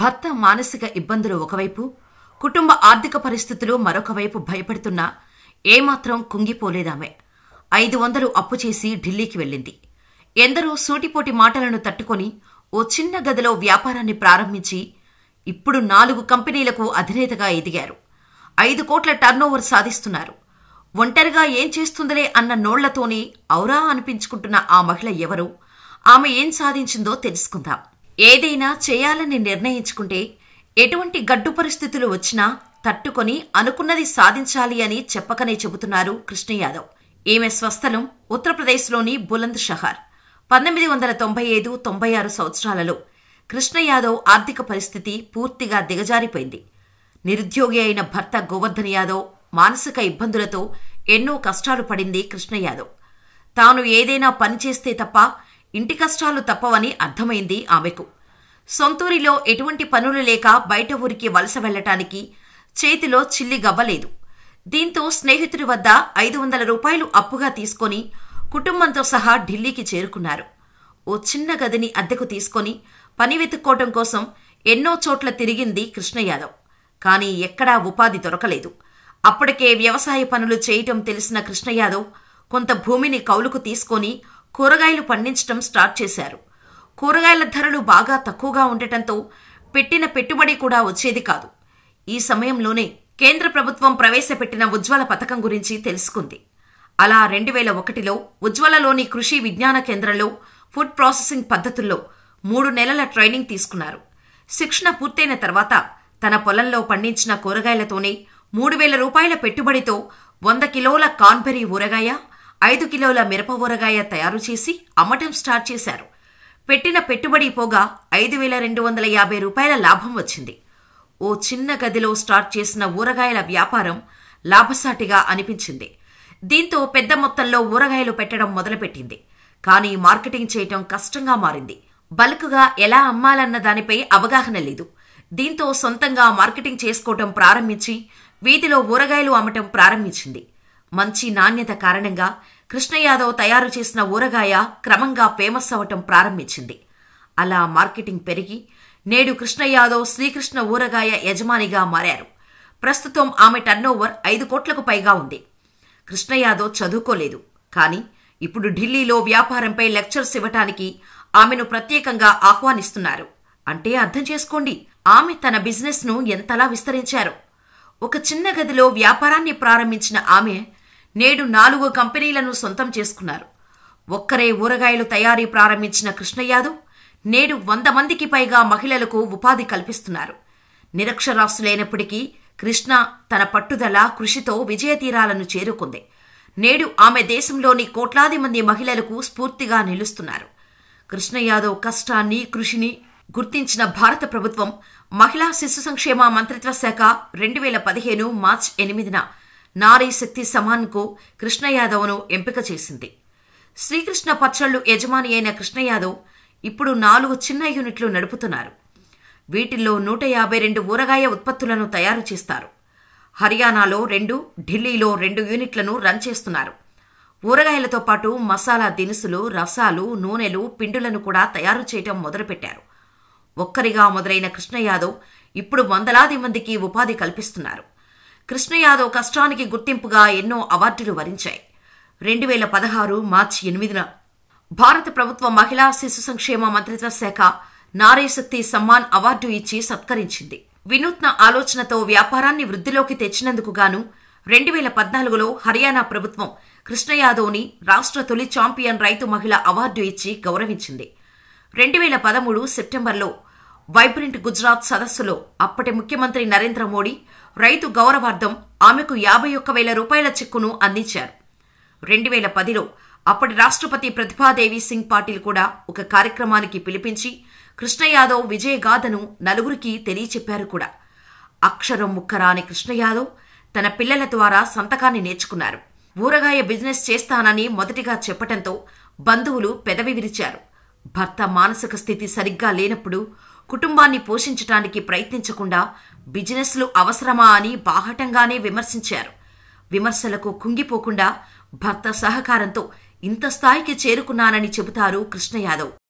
భర్త మానసిక ఇబ్బందులు ఒకవైపు కుటుంబ ఆర్థిక పరిస్థితులు మరొక వైపు భయపడుతున్నా ఏమాత్రం కుంగిపోలేదామె ఐదు వందలు అప్పు చేసి ఢిల్లీకి వెళ్ళింది ఎందరో సూటిపోటి మాటలను తట్టుకొని ఓ చిన్న గదిలో వ్యాపారాన్ని ప్రారంభించి ఇప్పుడు నాలుగు కంపెనీలకు అధినేతగా ఎదిగారు ఐదు కోట్ల టర్నోవర్ సాధిస్తున్నారు ఒంటరిగా ఏం చేస్తుందిలే అన్న నోళ్లతోనే ఔరా అనిపించుకుంటున్న ఆ మహిళ ఎవరు ఆమె ఏం సాధించిందో తెలుసుకుందాం ఏదైనా చేయాలని నిర్ణయించుకుంటే ఎటువంటి గడ్డు పరిస్థితులు వచ్చినా తట్టుకొని అనుకున్నది సాధించాలి అని చెప్పకనే చెబుతున్నారు కృష్ణ యాదవ్ ఈమె స్వస్థలం ఉత్తరప్రదేశ్లోని బులంద్ షహార్ పంతొమ్మిది వందల తొంభై ఐదు తొంభై ఆరు సంవత్సరాలలో కృష్ణ యాదవ్ ఆర్థిక పరిస్థితి పూర్తిగా దిగజారిపోయింది నిరుద్యోగి అయిన భర్త గోవర్ధన్ యాదవ్ మానసిక ఇబ్బందులతో ఎన్నో కష్టాలు పడింది కృష్ణ యాదవ్ తాను ఏదైనా పనిచేస్తే తప్ప ఇంటి కష్టాలు తప్పవని అర్థమైంది ఆమెకు సొంతూరిలో ఎటువంటి పనులు లేక బయట ఊరికి వలస వెళ్లటానికి చేతిలో చిల్లి గవ్వలేదు దీంతో స్నేహితుడి వద్ద ఐదు వందల రూపాయలు అప్పుగా తీసుకొని కుటుంబంతో సహా ఢిల్లీకి చేరుకున్నారు ఓ చిన్న గదిని అద్దెకు తీసుకొని పని వెతుక్కోవటం కోసం ఎన్నో చోట్ల తిరిగింది కృష్ణయాదవ్ కానీ ఎక్కడా ఉపాధి దొరకలేదు అప్పటికే వ్యవసాయ పనులు చేయటం తెలిసిన కృష్ణయాదవ్ కొంత భూమిని కౌలుకు తీసుకొని కూరగాయలు పండించటం స్టార్ట్ చేశారు కూరగాయల ధరలు బాగా తక్కువగా ఉండటంతో పెట్టిన పెట్టుబడి కూడా వచ్చేది కాదు ఈ సమయంలోనే కేంద్ర ప్రభుత్వం ప్రవేశపెట్టిన ఉజ్వల పథకం గురించి తెలుసుకుంది అలా రెండు వేల ఒకటిలో ఉజ్వలలోని కృషి విజ్ఞాన కేంద్రంలో ఫుడ్ ప్రాసెసింగ్ పద్ధతుల్లో మూడు నెలల ట్రైనింగ్ తీసుకున్నారు శిక్షణ పూర్తయిన తర్వాత తన పొలంలో పండించిన కూరగాయలతోనే మూడు వేల రూపాయల పెట్టుబడితో వంద కిలోల కాన్బెరీ ఊరగాయ ఐదు కిలోల మిరప ఊరగాయ తయారు చేసి అమ్మటం స్టార్ట్ చేశారు పెట్టిన పెట్టుబడి పోగా ఐదు వేల రెండు వందల యాభై రూపాయల లాభం వచ్చింది ఓ చిన్న గదిలో స్టార్ట్ చేసిన ఊరగాయల వ్యాపారం లాభసాటిగా అనిపించింది దీంతో పెద్ద మొత్తంలో ఊరగాయలు పెట్టడం మొదలుపెట్టింది కానీ మార్కెటింగ్ చేయటం కష్టంగా మారింది బల్క్గా ఎలా అమ్మాలన్న దానిపై అవగాహన లేదు దీంతో సొంతంగా మార్కెటింగ్ చేసుకోవటం ప్రారంభించి వీధిలో ఊరగాయలు అమ్మటం ప్రారంభించింది మంచి నాణ్యత కారణంగా కృష్ణయాదవ్ తయారు చేసిన ఊరగాయ క్రమంగా ఫేమస్ అవటం ప్రారంభించింది అలా మార్కెటింగ్ పెరిగి నేడు కృష్ణయాదవ్ శ్రీకృష్ణ ఊరగాయ యజమానిగా మారారు ప్రస్తుతం ఆమె టర్నోవర్ ఐదు కోట్లకు పైగా ఉంది కృష్ణయాదవ్ చదువుకోలేదు కానీ ఇప్పుడు ఢిల్లీలో వ్యాపారంపై లెక్చర్స్ ఇవ్వటానికి ఆమెను ప్రత్యేకంగా ఆహ్వానిస్తున్నారు అంటే అర్థం చేసుకోండి ఆమె తన బిజినెస్ను ఎంతలా విస్తరించారు ఒక చిన్న గదిలో వ్యాపారాన్ని ప్రారంభించిన ఆమె నేడు నాలుగు కంపెనీలను సొంతం చేసుకున్నారు ఒక్కరే ఊరగాయలు తయారీ ప్రారంభించిన కృష్ణయాదవ్ నేడు వంద మందికి పైగా మహిళలకు ఉపాధి కల్పిస్తున్నారు నిరక్షరాస్తులైనప్పటికీ కృష్ణ తన పట్టుదల కృషితో విజయతీరాలను చేరుకుంది నేడు ఆమె దేశంలోని కోట్లాది మంది మహిళలకు స్ఫూర్తిగా నిలుస్తున్నారు కృష్ణయాదవ్ కష్టాన్ని కృషిని గుర్తించిన భారత ప్రభుత్వం మహిళా శిశు సంక్షేమ మంత్రిత్వ శాఖ రెండు వేల పదిహేను మార్చి ఎనిమిదిన నారీ శక్తి సమాన్కు కృష్ణ యాదవ్ను ఎంపిక చేసింది శ్రీకృష్ణ పచ్చళ్లు యజమాని అయిన కృష్ణ యాదవ్ ఇప్పుడు నాలుగు చిన్న యూనిట్లు నడుపుతున్నారు వీటిల్లో నూట యాభై రెండు ఊరగాయ ఉత్పత్తులను తయారు చేస్తారు హర్యానాలో రెండు ఢిల్లీలో రెండు యూనిట్లను రన్ చేస్తున్నారు ఊరగాయలతో పాటు మసాలా దినుసులు రసాలు నూనెలు పిండులను కూడా తయారు చేయటం మొదలుపెట్టారు ఒక్కరిగా మొదలైన కృష్ణ యాదవ్ ఇప్పుడు వందలాది మందికి ఉపాధి కల్పిస్తున్నారు కృష్ణ యాదవ్ కష్టానికి గుర్తింపుగా ఎన్నో అవార్డులు వరించాయి రెండు వేల పదహారు మార్చి ఎనిమిదిన భారత ప్రభుత్వ మహిళా శిశు సంక్షేమ మంత్రిత్వ శాఖ నారీశక్తి సమ్మాన్ అవార్డు ఇచ్చి సత్కరించింది వినూత్న ఆలోచనతో వ్యాపారాన్ని వృద్ధిలోకి తెచ్చినందుకు గాను రెండు వేల పద్నాలుగులో హర్యానా ప్రభుత్వం కృష్ణయాదవ్ని రాష్ట్ర తొలి చాంపియన్ రైతు మహిళ అవార్డు ఇచ్చి గౌరవించింది రెండు వేల పదమూడు సెప్టెంబర్లో వైబ్రెంట్ గుజరాత్ సదస్సులో అప్పటి ముఖ్యమంత్రి నరేంద్ర మోడీ రైతు గౌరవార్థం ఆమెకు యాభై ఒక్క వేల రూపాయల చెక్కును అందించారు రెండు వేల పదిలో అప్పటి రాష్ట్రపతి ప్రతిభాదేవి సింగ్ పాటిల్ కూడా ఒక కార్యక్రమానికి పిలిపించి కృష్ణయాదవ్ విజయగాథను నలుగురికి తెలియచెప్పారు కూడా అక్షరం ముక్కరాని కృష్ణయాదవ్ తన పిల్లల ద్వారా సంతకాన్ని నేర్చుకున్నారు ఊరగాయ బిజినెస్ చేస్తానని మొదటిగా చెప్పటంతో బంధువులు పెదవి విరిచారు భర్త మానసిక స్థితి సరిగ్గా లేనప్పుడు కుటుంబాన్ని పోషించటానికి ప్రయత్నించకుండా బిజినెస్లు అవసరమా అని బాహటంగానే విమర్శించారు విమర్శలకు కుంగిపోకుండా భర్త సహకారంతో ఇంత స్థాయికి చేరుకున్నానని చెబుతారు కృష్ణ యాదవ్